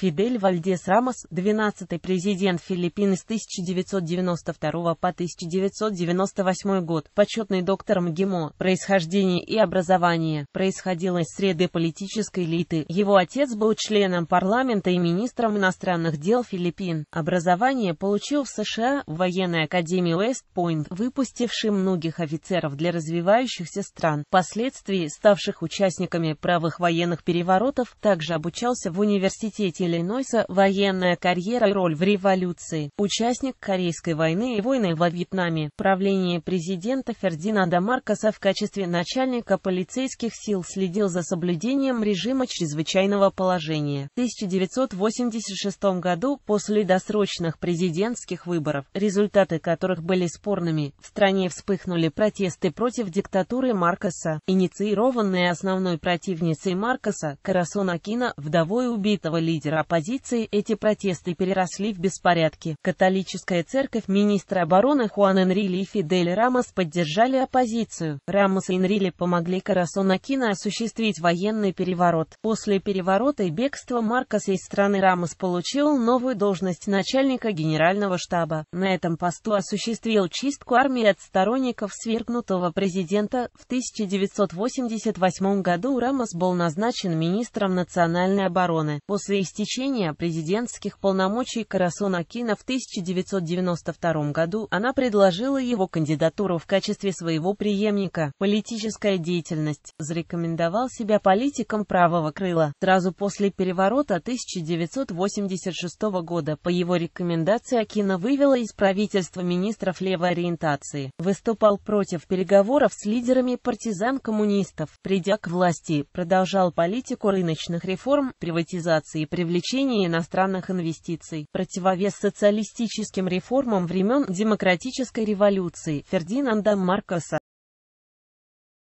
Фидель Вальдес Рамос, 12-й президент Филиппин с 1992 по 1998 год, почетный доктор МГИМО, происхождение и образование, происходил из среды политической элиты. Его отец был членом парламента и министром иностранных дел Филиппин. Образование получил в США в военной академии Уэст-Пойнт, выпустившей многих офицеров для развивающихся стран, впоследствии ставших участниками правых военных переворотов, также обучался в университете Иллинойса, военная карьера и роль в революции, участник Корейской войны и войны во Вьетнаме, правление президента Фердинанда Маркоса в качестве начальника полицейских сил следил за соблюдением режима чрезвычайного положения. В 1986 году, после досрочных президентских выборов, результаты которых были спорными, в стране вспыхнули протесты против диктатуры Маркоса, инициированные основной противницей Маркоса, Карасона Кина, вдовой убитого лидера оппозиции эти протесты переросли в беспорядки. Католическая церковь министра обороны Хуан Энрили и Фидель Рамос поддержали оппозицию. Рамос и Энрили помогли Карасону Акино осуществить военный переворот. После переворота и бегства Маркоса из страны Рамос получил новую должность начальника генерального штаба. На этом посту осуществил чистку армии от сторонников свергнутого президента. В 1988 году Рамос был назначен министром национальной обороны. После истечения ограничения президентских полномочий Карасон Акина в 1992 году она предложила его кандидатуру в качестве своего преемника. Политическая деятельность. Зарекомендовал себя политиком правого крыла. Сразу после переворота 1986 года по его рекомендации Акина вывела из правительства министров левой ориентации. Выступал против переговоров с лидерами партизан-коммунистов. Придя к власти, продолжал политику рыночных реформ, приватизации и привлечения привлечения иностранных инвестиций, противовес социалистическим реформам времен демократической революции Фердинанда Маркоса.